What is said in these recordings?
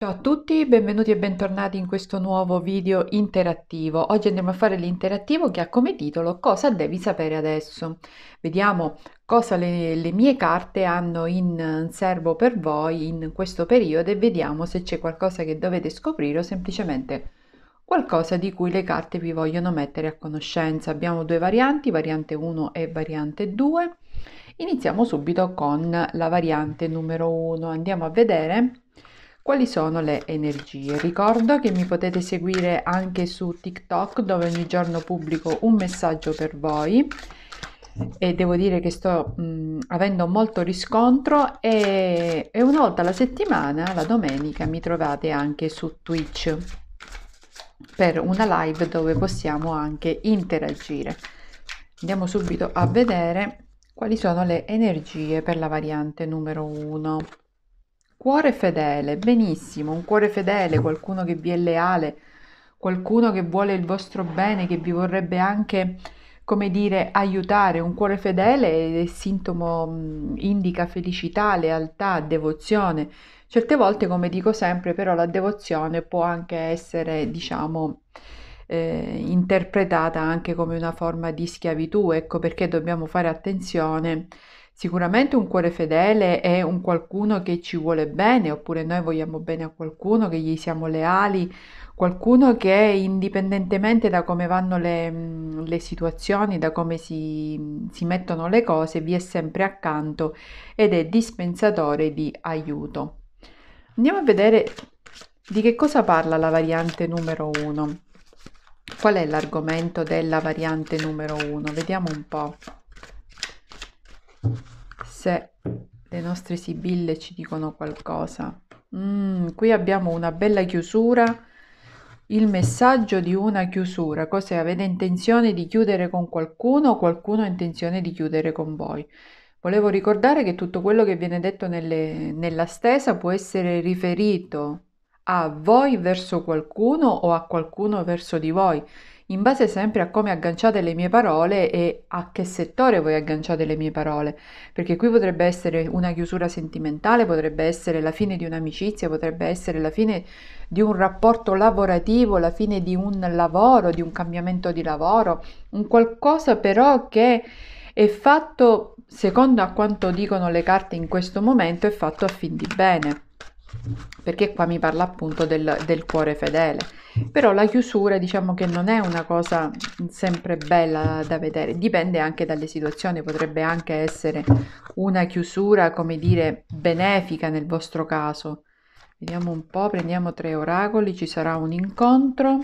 Ciao a tutti, benvenuti e bentornati in questo nuovo video interattivo. Oggi andremo a fare l'interattivo che ha come titolo Cosa devi sapere adesso? Vediamo cosa le, le mie carte hanno in serbo per voi in questo periodo e vediamo se c'è qualcosa che dovete scoprire o semplicemente qualcosa di cui le carte vi vogliono mettere a conoscenza. Abbiamo due varianti, variante 1 e variante 2. Iniziamo subito con la variante numero 1. Andiamo a vedere quali sono le energie. Ricordo che mi potete seguire anche su TikTok dove ogni giorno pubblico un messaggio per voi e devo dire che sto mh, mm, avendo molto riscontro e, e una volta alla settimana, la domenica, mi trovate anche su Twitch per una live dove possiamo anche interagire. Andiamo subito a vedere quali sono le energie per la variante numero 1. Cuore fedele, benissimo, un cuore fedele, qualcuno che vi è leale, qualcuno che vuole il vostro bene, che vi vorrebbe anche, come dire, aiutare. Un cuore fedele è sintomo, mm, indica felicità, lealtà, devozione. Certe volte, come dico sempre, però la devozione può anche essere, diciamo, eh, interpretata anche come una forma di schiavitù, ecco perché dobbiamo fare attenzione Sicuramente un cuore fedele è un qualcuno che ci vuole bene, oppure noi vogliamo bene a qualcuno, che gli siamo leali, qualcuno che indipendentemente da come vanno le, mm, le situazioni, da come si, mm, si mettono le cose, vi è sempre accanto ed è dispensatore di aiuto. Andiamo a vedere di che cosa parla la variante numero 1. Qual è l'argomento della variante numero 1? Vediamo un po' se le nostre sibille ci dicono qualcosa. Mm, qui abbiamo una bella chiusura, il messaggio di una chiusura, cos'è? Avete intenzione di chiudere con qualcuno o qualcuno ha intenzione di chiudere con voi? Volevo ricordare che tutto quello che viene detto nelle, nella stesa può essere riferito a voi verso qualcuno o a qualcuno verso di voi in base sempre a come agganciate le mie parole e a che settore voi agganciate le mie parole, perché qui potrebbe essere una chiusura sentimentale, potrebbe essere la fine di un'amicizia, potrebbe essere la fine di un rapporto lavorativo, la fine di un lavoro, di un cambiamento di lavoro, un qualcosa però che è fatto, secondo a quanto dicono le carte in questo momento, è fatto a fin di bene perché qua mi parla appunto del, del, cuore fedele però la chiusura diciamo che non è una cosa sempre bella da vedere dipende anche dalle situazioni potrebbe anche essere una chiusura come dire benefica nel vostro caso vediamo un po' prendiamo tre oracoli ci sarà un incontro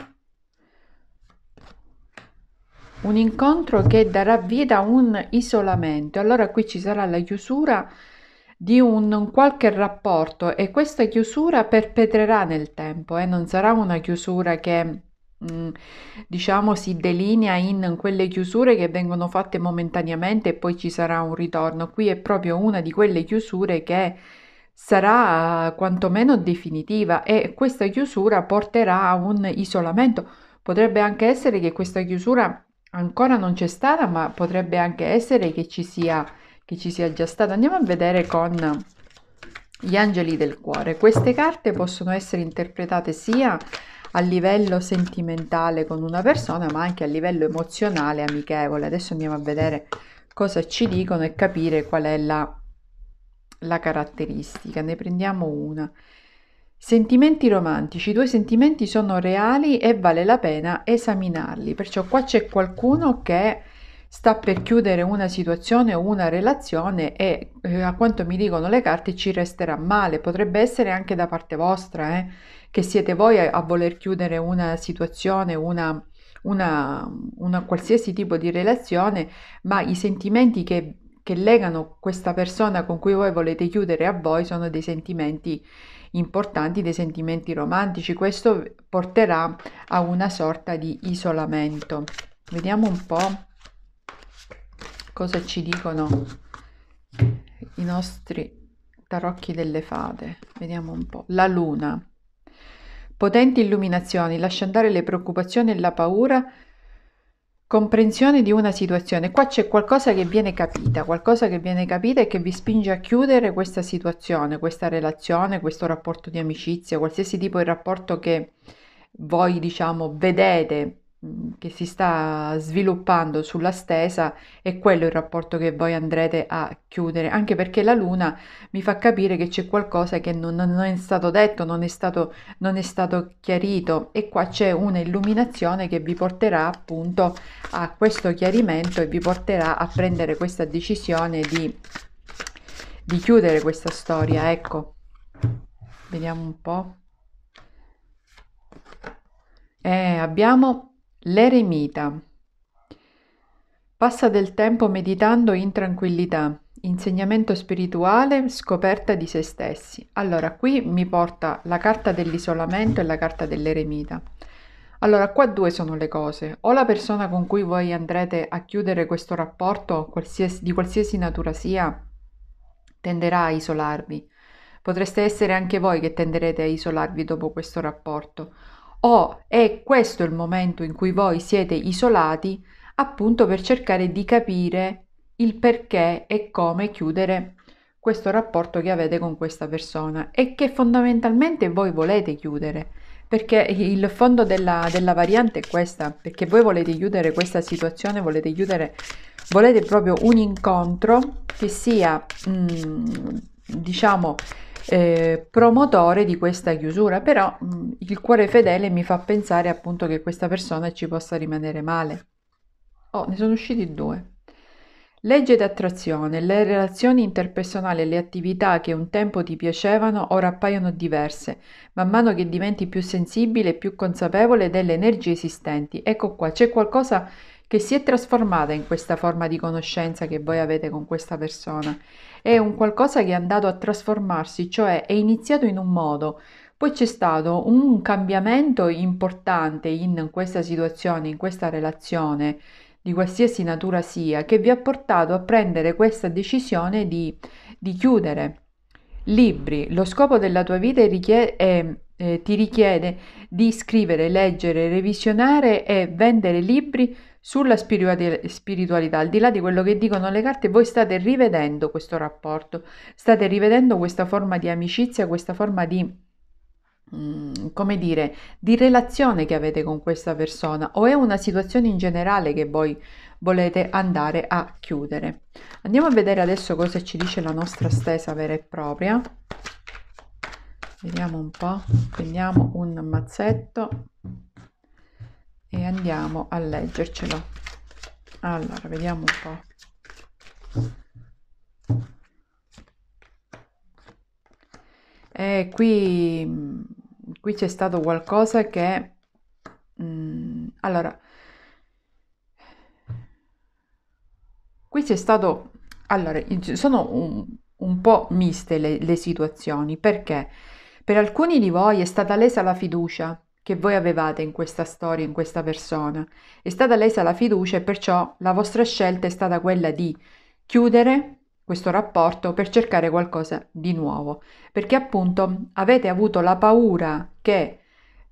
un incontro che darà vita a un isolamento allora qui ci sarà la chiusura di un qualche rapporto e questa chiusura perpetrerà nel tempo e eh? non sarà una chiusura che mm, diciamo si delinea in quelle chiusure che vengono fatte momentaneamente e poi ci sarà un ritorno. Qui è proprio una di quelle chiusure che sarà quantomeno definitiva e questa chiusura porterà a un isolamento. Potrebbe anche essere che questa chiusura ancora non c'è stata, ma potrebbe anche essere che ci sia che ci sia già stato. Andiamo a vedere con gli angeli del cuore. Queste carte possono essere interpretate sia a livello sentimentale con una persona, ma anche a livello emozionale amichevole. Adesso andiamo a vedere cosa ci dicono e capire qual è la, la caratteristica. Ne prendiamo una. Sentimenti romantici, i tuoi sentimenti sono reali e vale la pena esaminarli, perciò qua c'è qualcuno che sta per chiudere una situazione o una relazione e eh, a quanto mi dicono le carte ci resterà male, potrebbe essere anche da parte vostra eh, che siete voi a, a, voler chiudere una situazione, una, una, una, qualsiasi tipo di relazione, ma i sentimenti che, che legano questa persona con cui voi volete chiudere a voi sono dei sentimenti importanti, dei sentimenti romantici, questo porterà a una sorta di isolamento. Vediamo un po' cosa ci dicono i nostri tarocchi delle fate. Vediamo un po'. La luna. Potenti illuminazioni, lascia andare le preoccupazioni e la paura, comprensione di una situazione. Qua c'è qualcosa che viene capita, qualcosa che viene capita e che vi spinge a chiudere questa situazione, questa relazione, questo rapporto di amicizia, qualsiasi tipo di rapporto che voi diciamo vedete Mm, che si sta sviluppando sulla stesa è quello il rapporto che voi andrete a chiudere, anche perché la luna mi fa capire che c'è qualcosa che non, non è stato detto, non è stato, non è stato chiarito e qua c'è un'illuminazione che vi porterà appunto a questo chiarimento e vi porterà a prendere questa decisione di, di chiudere questa storia, ecco. Vediamo un po'. Eh, abbiamo L'eremita. Passa del tempo meditando in tranquillità, insegnamento spirituale, scoperta di se stessi. Allora, qui mi porta la carta dell'isolamento e la carta dell'eremita. Allora, qua due sono le cose. O la persona con cui voi andrete a chiudere questo rapporto, qualsiasi, di qualsiasi natura sia, tenderà a isolarvi. Potreste essere anche voi che tenderete a isolarvi dopo questo rapporto o oh, è questo il momento in cui voi siete isolati appunto per cercare di capire il perché e come chiudere questo rapporto che avete con questa persona e che fondamentalmente voi volete chiudere perché il fondo della, della variante è questa perché voi volete chiudere questa situazione volete chiudere volete proprio un incontro che sia mh, mm, diciamo eh, promotore di questa chiusura, però mh, mm, il cuore fedele mi fa pensare appunto che questa persona ci possa rimanere male. Oh, ne sono usciti due. Legge d'attrazione, le relazioni interpersonali e le attività che un tempo ti piacevano ora appaiono diverse, man mano che diventi più sensibile e più consapevole delle energie esistenti. Ecco qua, c'è qualcosa che si è trasformata in questa forma di conoscenza che voi avete con questa persona è un qualcosa che è andato a trasformarsi, cioè è iniziato in un modo, poi c'è stato un cambiamento importante in questa situazione, in questa relazione di qualsiasi natura sia, che vi ha portato a prendere questa decisione di, di chiudere. Libri, lo scopo della tua vita è, richie- è eh, ti richiede di scrivere, leggere, revisionare e vendere libri sulla spiritualità, al di là di quello che dicono le carte, voi state rivedendo questo rapporto, state rivedendo questa forma di amicizia, questa forma di mm, come dire, di relazione che avete con questa persona o è una situazione in generale che voi volete andare a chiudere. Andiamo a vedere adesso cosa ci dice la nostra stesa vera e propria vediamo un po' prendiamo un mazzetto e andiamo a leggercelo allora vediamo un po' e eh, qui qui c'è stato qualcosa che mh, mm, allora qui c'è stato allora sono un, un po' miste le, le situazioni perché per alcuni di voi è stata lesa la fiducia che voi avevate in questa storia, in questa persona. È stata lesa la fiducia e perciò la vostra scelta è stata quella di chiudere questo rapporto per cercare qualcosa di nuovo, perché appunto avete avuto la paura che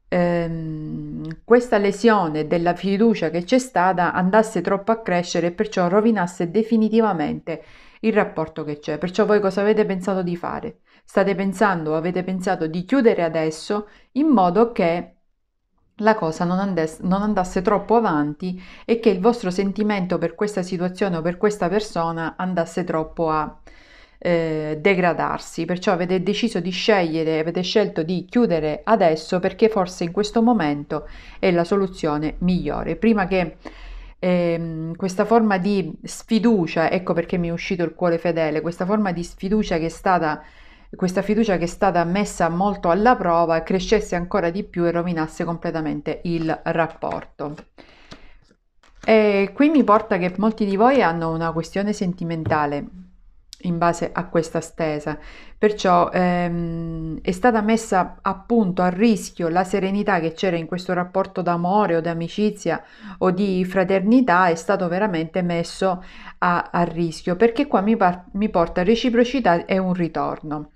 ehm, questa lesione della fiducia che c'è stata andasse troppo a crescere e perciò rovinasse definitivamente il rapporto che c'è. Perciò voi cosa avete pensato di fare? state pensando o avete pensato di chiudere adesso in modo che la cosa non, andes- non, andasse troppo avanti e che il vostro sentimento per questa situazione o per questa persona andasse troppo a eh, degradarsi. Perciò avete deciso di scegliere, avete scelto di chiudere adesso perché forse in questo momento è la soluzione migliore. Prima che eh, questa forma di sfiducia, ecco perché mi è uscito il cuore fedele, questa forma di sfiducia che è stata questa fiducia che è stata messa molto alla prova crescesse ancora di più e rovinasse completamente il rapporto. E qui mi porta che molti di voi hanno una questione sentimentale in base a questa stesa. Perciò ehm, è stata messa appunto a rischio la serenità che c'era in questo rapporto d'amore o di amicizia o di fraternità, è stato veramente messo a, a rischio, perché qua mi, par- mi porta reciprocità e un ritorno.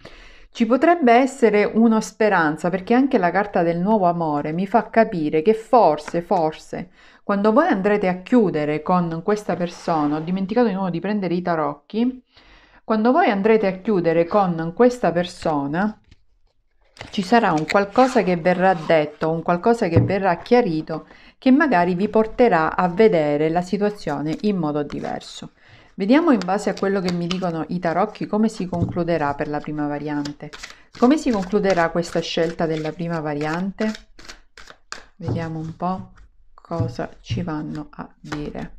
Ci potrebbe essere una speranza perché anche la carta del nuovo amore mi fa capire che forse, forse, quando voi andrete a chiudere con questa persona, ho dimenticato di nuovo di prendere i tarocchi, quando voi andrete a chiudere con questa persona, ci sarà un qualcosa che verrà detto, un qualcosa che verrà chiarito, che magari vi porterà a vedere la situazione in modo diverso. Vediamo in base a quello che mi dicono i tarocchi come si concluderà per la prima variante. Come si concluderà questa scelta della prima variante? Vediamo un po' cosa ci vanno a dire.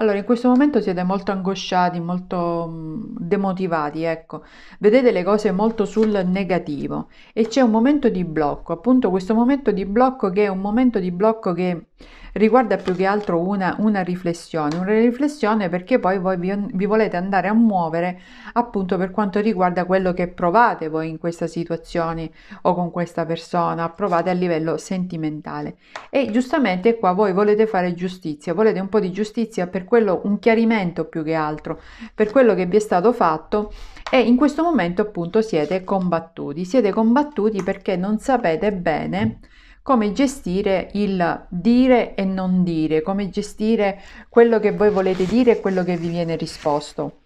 Allora, in questo momento siete molto angosciati, molto mm, demotivati, ecco, vedete le cose molto sul negativo e c'è un momento di blocco, appunto questo momento di blocco che è un momento di blocco che riguarda più che altro una, una riflessione, una riflessione perché poi voi vi, vi, volete andare a muovere appunto per quanto riguarda quello che provate voi in questa situazione o con questa persona, provate a livello sentimentale. E giustamente qua voi volete fare giustizia, volete un po' di giustizia per quello, un chiarimento più che altro, per quello che vi è stato fatto e in questo momento appunto siete combattuti, siete combattuti perché non sapete bene come gestire il dire e non dire, come gestire quello che voi volete dire e quello che vi viene risposto.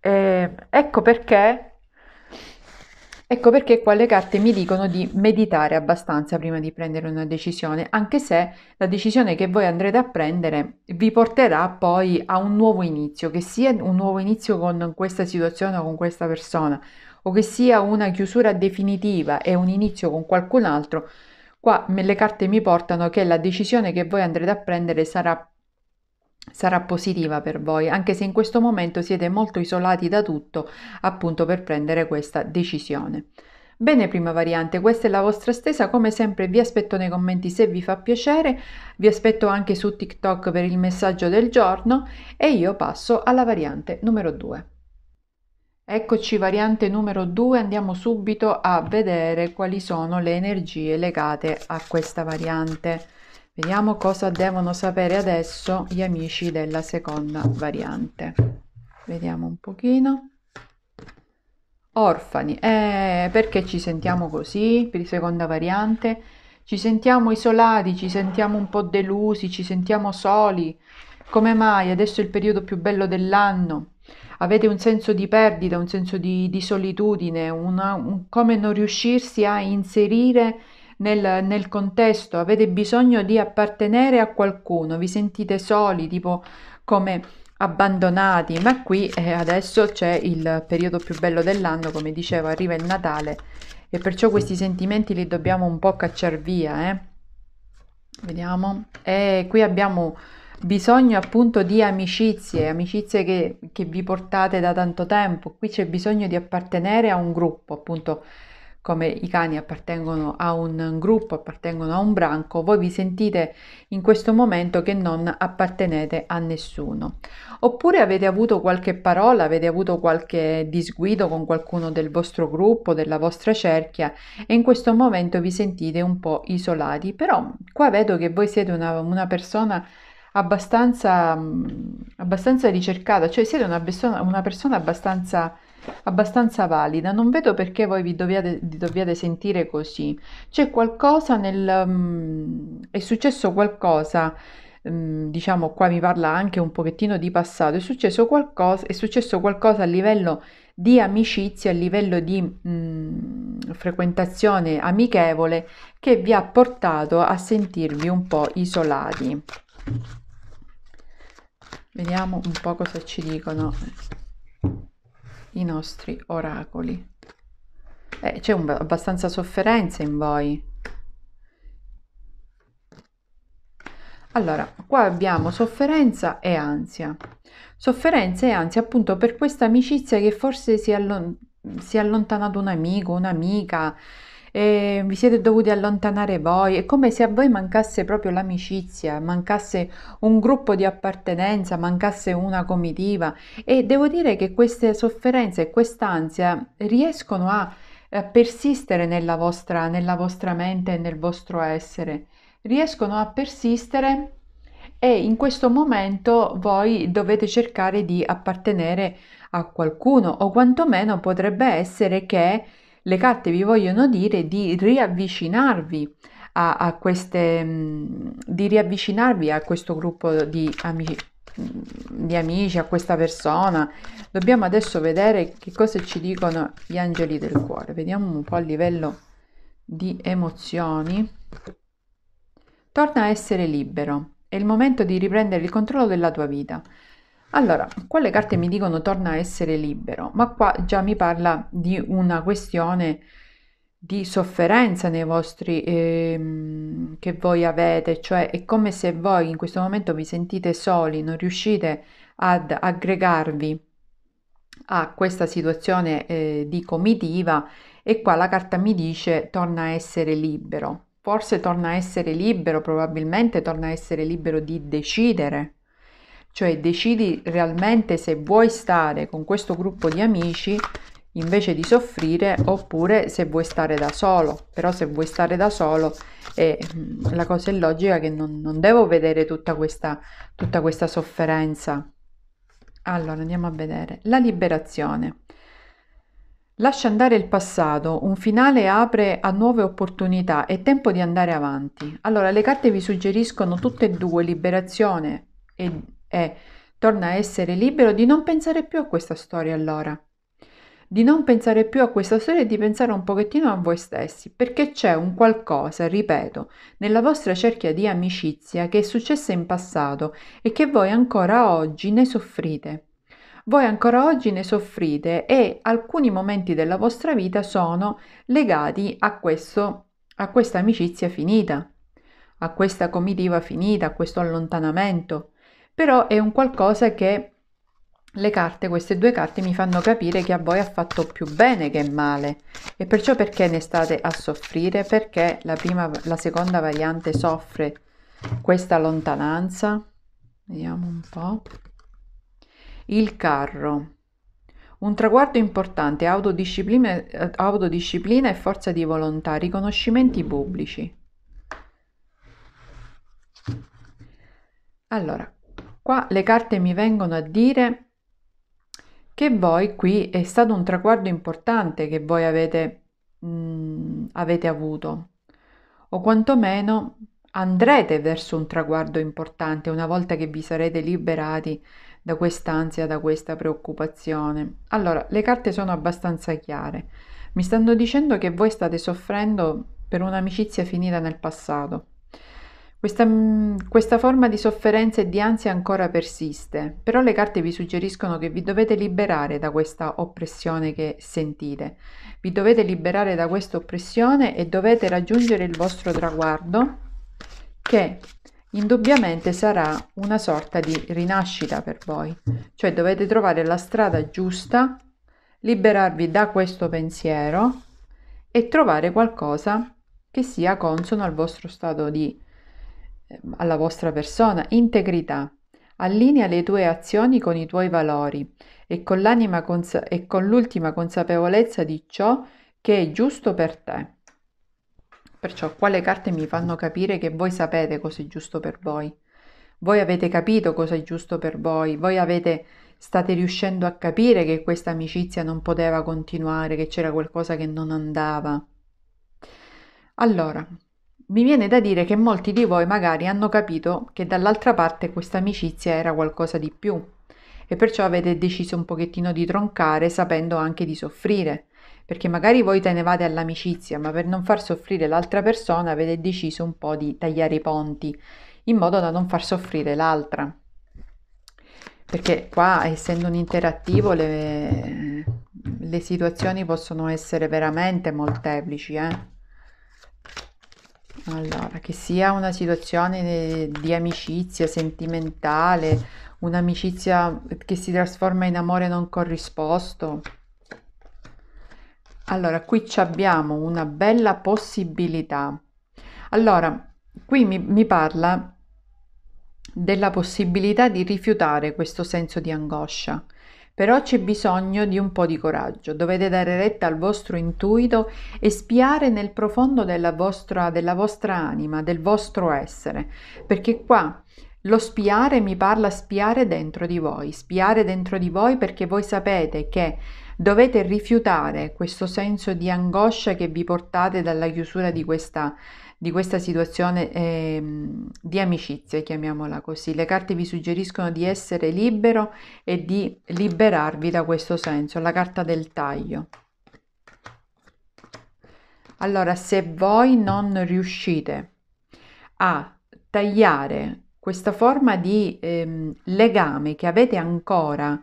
Eh, ecco perché, ecco perché qua le carte mi dicono di meditare abbastanza prima di prendere una decisione, anche se la decisione che voi andrete a prendere vi porterà poi a un nuovo inizio, che sia un nuovo inizio con questa situazione o con questa persona, o che sia una chiusura definitiva e un inizio con qualcun altro, Qua le carte mi portano che la decisione che voi andrete a prendere sarà, sarà positiva per voi, anche se in questo momento siete molto isolati da tutto appunto per prendere questa decisione. Bene, prima variante, questa è la vostra stesa, come sempre vi aspetto nei commenti se vi fa piacere, vi aspetto anche su TikTok per il messaggio del giorno e io passo alla variante numero 2. Eccoci variante numero 2, andiamo subito a vedere quali sono le energie legate a questa variante. Vediamo cosa devono sapere adesso gli amici della seconda variante. Vediamo un pochino. Orfani, eh, perché ci sentiamo così per la seconda variante? Ci sentiamo isolati, ci sentiamo un po' delusi, ci sentiamo soli. Come mai? Adesso è il periodo più bello dell'anno avete un senso di perdita, un senso di, di solitudine, una, un, come non riuscirsi a inserire nel, nel, contesto, avete bisogno di appartenere a qualcuno, vi sentite soli, tipo come abbandonati, ma qui eh, adesso c'è il periodo più bello dell'anno, come dicevo, arriva il Natale e perciò questi sentimenti li dobbiamo un po' cacciare via, eh? Vediamo. E eh, qui abbiamo bisogno appunto di amicizie, amicizie che, che vi portate da tanto tempo, qui c'è bisogno di appartenere a un gruppo, appunto come i cani appartengono a un gruppo, appartengono a un branco, voi vi sentite in questo momento che non appartenete a nessuno. Oppure avete avuto qualche parola, avete avuto qualche disguido con qualcuno del vostro gruppo, della vostra cerchia e in questo momento vi sentite un po' isolati. Però qua vedo che voi siete una, una persona abbastanza, mm, abbastanza ricercata, cioè siete una persona, una persona abbastanza abbastanza valida. Non vedo perché voi vi dobbiate, vi sentire così. C'è qualcosa nel... Um, è successo qualcosa, um, diciamo qua mi parla anche un pochettino di passato, è successo qualcosa, è successo qualcosa a livello di amicizia, a livello di um, frequentazione amichevole che vi ha portato a sentirvi un po' isolati. Vediamo un po' cosa ci dicono i nostri oracoli. Eh, c'è abbastanza sofferenza in voi. Allora, qua abbiamo sofferenza e ansia. Sofferenza e ansia appunto per questa amicizia che forse si è allontanato un amico, un'amica, e vi siete dovuti allontanare voi, è come se a voi mancasse proprio l'amicizia, mancasse un gruppo di appartenenza, mancasse una comitiva e devo dire che queste sofferenze e quest'ansia riescono a, persistere nella vostra, nella vostra mente e nel vostro essere, riescono a persistere e in questo momento voi dovete cercare di appartenere a qualcuno o quantomeno potrebbe essere che le carte vi vogliono dire di riavvicinarvi a, a queste, mm, di riavvicinarvi a questo gruppo di amici mm, di amici, a questa persona. Dobbiamo adesso vedere che cosa ci dicono gli angeli del cuore. Vediamo un po' a livello di emozioni. Torna a essere libero. È il momento di riprendere il controllo della tua vita. Allora, qua le carte mi dicono torna a essere libero, ma qua già mi parla di una questione di sofferenza nei vostri ehm, che voi avete, cioè è come se voi in questo momento vi sentite soli, non riuscite ad aggregarvi a questa situazione eh, di comitiva e qua la carta mi dice torna a essere libero. Forse torna a essere libero, probabilmente torna a essere libero di decidere cioè decidi realmente se vuoi stare con questo gruppo di amici invece di soffrire oppure se vuoi stare da solo però se vuoi stare da solo eh, mm, la cosa è logica che non, non devo vedere tutta questa, tutta questa sofferenza allora andiamo a vedere la liberazione Lascia andare il passato, un finale apre a nuove opportunità, è tempo di andare avanti. Allora, le carte vi suggeriscono tutte e due liberazione e e torna a essere libero di non pensare più a questa storia allora. Di non pensare più a questa storia e di pensare un pochettino a voi stessi, perché c'è un qualcosa, ripeto, nella vostra cerchia di amicizia che è successa in passato e che voi ancora oggi ne soffrite. Voi ancora oggi ne soffrite e alcuni momenti della vostra vita sono legati a, questo, a questa amicizia finita, a questa comitiva finita, a questo allontanamento però è un qualcosa che le carte, queste due carte mi fanno capire che a voi ha fatto più bene che male e perciò perché ne state a soffrire, perché la, prima, la seconda variante soffre questa lontananza, vediamo un po', il carro, un traguardo importante, autodisciplina, autodisciplina e forza di volontà, riconoscimenti pubblici. Allora, Qua le carte mi vengono a dire che voi qui è stato un traguardo importante che voi avete, mh, mm, avete avuto o quantomeno andrete verso un traguardo importante una volta che vi sarete liberati da quest'ansia, da questa preoccupazione. Allora, le carte sono abbastanza chiare. Mi stanno dicendo che voi state soffrendo per un'amicizia finita nel passato questa, mm, questa, forma di sofferenza e di ansia ancora persiste, però le carte vi suggeriscono che vi dovete liberare da questa oppressione che sentite. Vi dovete liberare da questa oppressione e dovete raggiungere il vostro traguardo che indubbiamente sarà una sorta di rinascita per voi. Cioè dovete trovare la strada giusta, liberarvi da questo pensiero e trovare qualcosa che sia consono al vostro stato di Ehm, alla vostra persona, integrità. Allinea le tue azioni con i tuoi valori e con, consa- e con l'ultima consapevolezza di ciò che è giusto per te. Perciò quale carte mi fanno capire che voi sapete cosa è giusto per voi? Voi avete capito cosa è giusto per voi, voi avete, state riuscendo a capire che questa amicizia non poteva continuare, che c'era qualcosa che non andava. Allora, mi viene da dire che molti di voi magari hanno capito che dall'altra parte questa amicizia era qualcosa di più e perciò avete deciso un pochettino di troncare sapendo anche di soffrire, perché magari voi tenevate all'amicizia, ma per non far soffrire l'altra persona avete deciso un po' di tagliare i ponti in modo da non far soffrire l'altra. Perché qua, essendo un interattivo, le, le situazioni possono essere veramente molteplici, eh? Allora, che sia una situazione eh, di amicizia sentimentale, un'amicizia che si trasforma in amore non corrisposto. Allora, qui abbiamo una bella possibilità. Allora, qui mi, mi parla della possibilità di rifiutare questo senso di angoscia. Però c'è bisogno di un po' di coraggio, dovete dare retta al vostro intuito e spiare nel profondo della vostra, della vostra anima, del vostro essere, perché qua lo spiare mi parla spiare dentro di voi, spiare dentro di voi perché voi sapete che dovete rifiutare questo senso di angoscia che vi portate dalla chiusura di questa, di questa situazione eh, di amicizia, chiamiamola così. Le carte vi suggeriscono di essere libero e di liberarvi da questo senso, la carta del taglio. Allora, se voi non riuscite a tagliare questa forma di eh, legame che avete ancora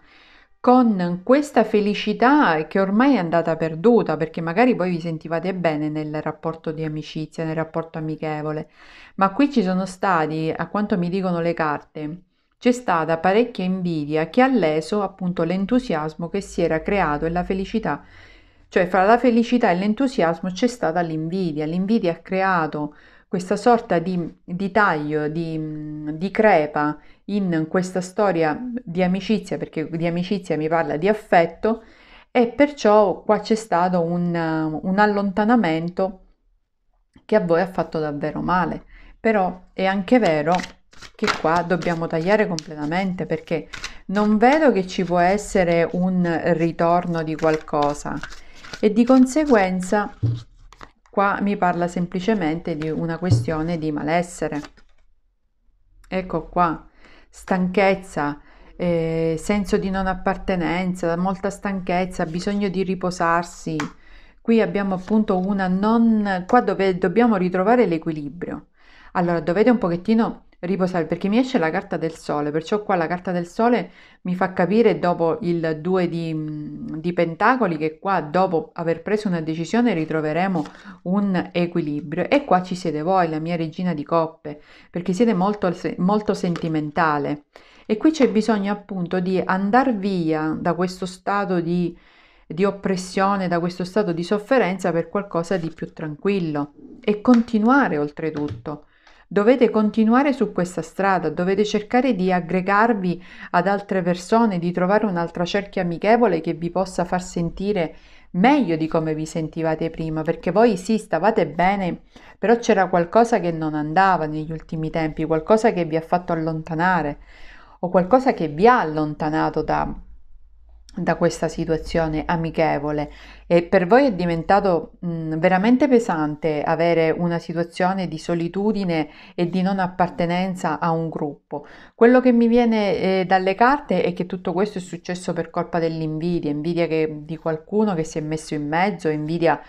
con questa felicità che ormai è andata perduta, perché magari voi vi sentivate bene nel rapporto di amicizia, nel rapporto amichevole, ma qui ci sono stati, a quanto mi dicono le carte, c'è stata parecchia invidia che ha leso appunto l'entusiasmo che si era creato e la felicità. Cioè fra la felicità e l'entusiasmo c'è stata l'invidia, l'invidia ha creato questa sorta di, di taglio, di, di, crepa in questa storia di amicizia, perché di amicizia mi parla di affetto, e perciò qua c'è stato un, un allontanamento che a voi ha fatto davvero male. Però è anche vero che qua dobbiamo tagliare completamente perché non vedo che ci può essere un ritorno di qualcosa e di conseguenza Qua mi parla semplicemente di una questione di malessere. Ecco qua, stanchezza, eh, senso di non appartenenza, molta stanchezza, bisogno di riposarsi. Qui abbiamo appunto una non... qua dove dobbiamo ritrovare l'equilibrio. Allora dovete un pochettino riposare perché mi esce la carta del sole, perciò qua la carta del sole mi fa capire dopo il 2 di, mm, di pentacoli che qua dopo aver preso una decisione ritroveremo un equilibrio e qua ci siete voi, la mia regina di coppe, perché siete molto, molto sentimentale e qui c'è bisogno appunto di andare via da questo stato di, di oppressione, da questo stato di sofferenza per qualcosa di più tranquillo e continuare oltretutto. Dovete continuare su questa strada, dovete cercare di aggregarvi ad altre persone, di trovare un'altra cerchia amichevole che vi possa far sentire meglio di come vi sentivate prima, perché voi sì, stavate bene, però c'era qualcosa che non andava negli ultimi tempi, qualcosa che vi ha fatto allontanare o qualcosa che vi ha allontanato da da questa situazione amichevole e per voi è diventato mh, veramente pesante avere una situazione di solitudine e di non appartenenza a un gruppo. Quello che mi viene eh, dalle carte è che tutto questo è successo per colpa dell'invidia, invidia che, di qualcuno che si è messo in mezzo, invidia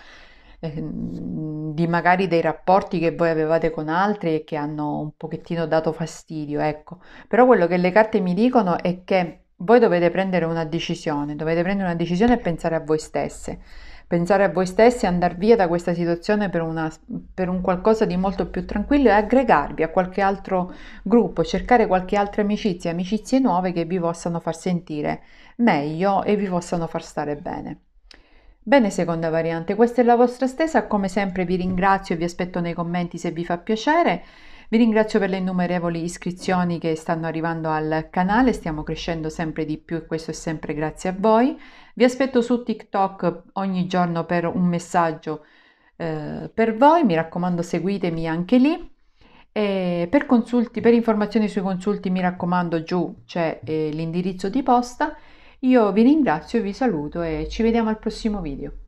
eh, di magari dei rapporti che voi avevate con altri e che hanno un pochettino dato fastidio, ecco. Però quello che le carte mi dicono è che voi dovete prendere una decisione, dovete prendere una decisione e pensare a voi stesse, pensare a voi stesse e andare via da questa situazione per, una, per, un qualcosa di molto più tranquillo e aggregarvi a qualche altro gruppo, cercare qualche altra amicizia, amicizie nuove che vi possano far sentire meglio e vi possano far stare bene. Bene, seconda variante, questa è la vostra stessa, come sempre vi ringrazio e vi aspetto nei commenti se vi fa piacere. Vi ringrazio per le innumerevoli iscrizioni che stanno arrivando al canale, stiamo crescendo sempre di più e questo è sempre grazie a voi. Vi aspetto su TikTok ogni giorno per un messaggio eh, per voi, mi raccomando seguitemi anche lì. E per, consulti, per informazioni sui consulti mi raccomando giù c'è eh, l'indirizzo di posta. Io vi ringrazio, vi saluto e ci vediamo al prossimo video.